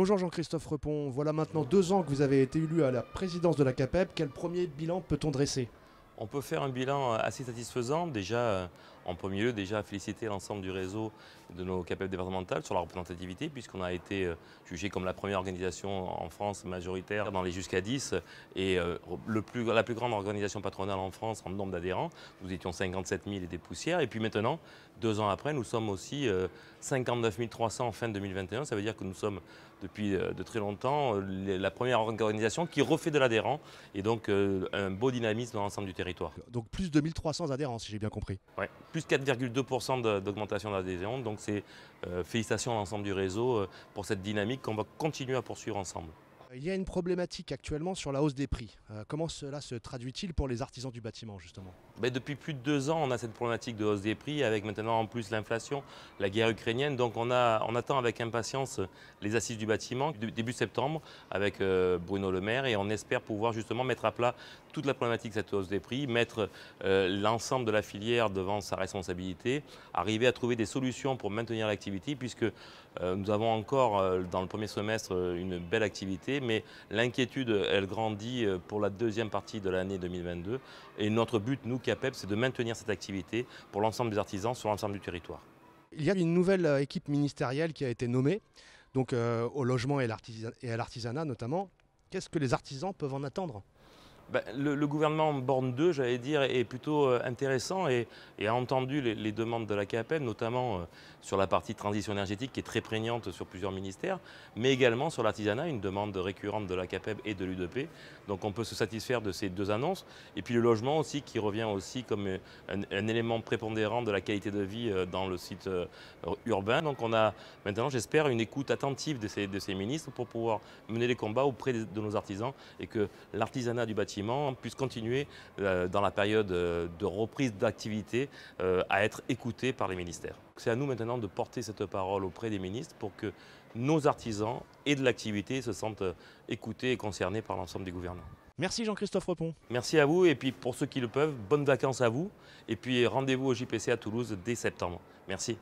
Bonjour Jean-Christophe Repon, voilà maintenant deux ans que vous avez été élu à la présidence de la CAPEP, Quel premier bilan peut-on dresser On peut faire un bilan assez satisfaisant. Déjà, en premier lieu déjà féliciter l'ensemble du réseau de nos CAPEP départementales sur la représentativité, puisqu'on a été euh, jugé comme la première organisation en France majoritaire dans les jusqu'à 10 euh, et euh, le plus, la plus grande organisation patronale en France en nombre d'adhérents. Nous étions 57 000 et des poussières. Et puis maintenant, deux ans après, nous sommes aussi 59 300 en fin 2021. Ça veut dire que nous sommes depuis de très longtemps la première organisation qui refait de l'adhérent et donc un beau dynamisme dans l'ensemble du territoire. Donc plus de 1300 adhérents, si j'ai bien compris. 4,2% d'augmentation d'adhésion. Donc c'est euh, félicitations à l'ensemble du réseau euh, pour cette dynamique qu'on va continuer à poursuivre ensemble. Il y a une problématique actuellement sur la hausse des prix. Euh, comment cela se traduit-il pour les artisans du bâtiment justement ben, depuis plus de deux ans, on a cette problématique de hausse des prix, avec maintenant en plus l'inflation, la guerre ukrainienne. Donc on, a, on attend avec impatience les assises du bâtiment, début septembre, avec euh, Bruno Le Maire, et on espère pouvoir justement mettre à plat toute la problématique de cette hausse des prix, mettre euh, l'ensemble de la filière devant sa responsabilité, arriver à trouver des solutions pour maintenir l'activité, puisque euh, nous avons encore, dans le premier semestre, une belle activité, mais l'inquiétude, elle grandit pour la deuxième partie de l'année 2022. Et notre but, nous, c'est de maintenir cette activité pour l'ensemble des artisans sur l'ensemble du territoire. Il y a une nouvelle euh, équipe ministérielle qui a été nommée, donc euh, au logement et à l'artisanat notamment. Qu'est-ce que les artisans peuvent en attendre ben, le, gouvernement Borne 2, j'allais dire, est plutôt euh, intéressant et, a entendu les, demandes de la CAPEB, notamment euh, sur la partie transition énergétique qui est très prégnante sur plusieurs ministères, mais également sur l'artisanat, une demande récurrente de la CAPEB et de l'UDP. Donc on peut se satisfaire de ces deux annonces. Et puis le logement aussi, qui revient aussi comme euh, un, élément prépondérant de la qualité de vie dans le site urbain. Donc on a maintenant, j'espère, une écoute attentive de ces, ministres pour pouvoir mener les combats auprès de nos artisans et que l'artisanat du bâtiment puisse continuer euh, dans la période euh, de reprise d'activité euh, à être écouté par les ministères. C'est à nous maintenant de porter cette parole auprès des ministres pour que nos artisans et de l'activité se sentent écoutés et concernés par l'ensemble des gouvernants. Merci Jean-Christophe Repon. Merci à vous et puis pour ceux qui le peuvent, bonnes vacances à vous et puis rendez-vous au JPC à Toulouse dès septembre. Merci.